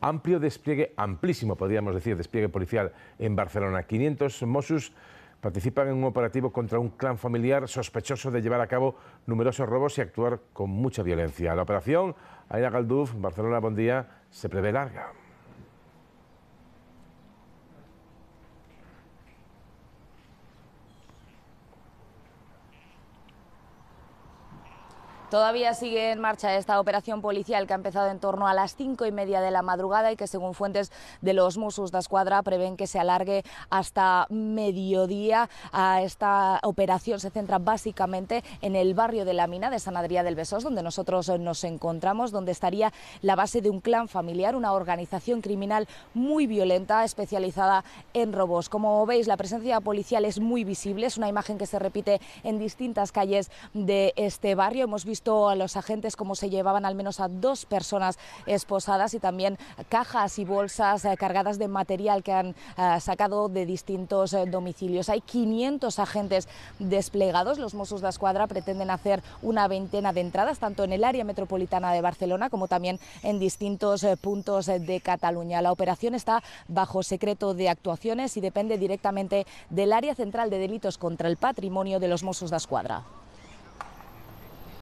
Amplio despliegue, amplísimo podríamos decir, despliegue policial en Barcelona. 500 Mossos participan en un operativo contra un clan familiar sospechoso de llevar a cabo numerosos robos y actuar con mucha violencia. La operación Aira Galduf, Barcelona, buen día, se prevé larga. Todavía sigue en marcha esta operación policial que ha empezado en torno a las cinco y media de la madrugada y que, según fuentes de los Mossos de Escuadra, prevén que se alargue hasta mediodía. A esta operación se centra básicamente en el barrio de la mina de San Adrià del Besos, donde nosotros nos encontramos, donde estaría la base de un clan familiar, una organización criminal muy violenta, especializada en robos. Como veis, la presencia policial es muy visible, es una imagen que se repite en distintas calles de este barrio. Hemos visto a los agentes como se llevaban al menos a dos personas esposadas y también cajas y bolsas eh, cargadas de material que han eh, sacado de distintos eh, domicilios. Hay 500 agentes desplegados. Los Mossos da Escuadra pretenden hacer una veintena de entradas, tanto en el área metropolitana de Barcelona como también en distintos puntos de Cataluña. La operación está bajo secreto de actuaciones y depende directamente del área central de delitos contra el patrimonio de los Mossos da Escuadra.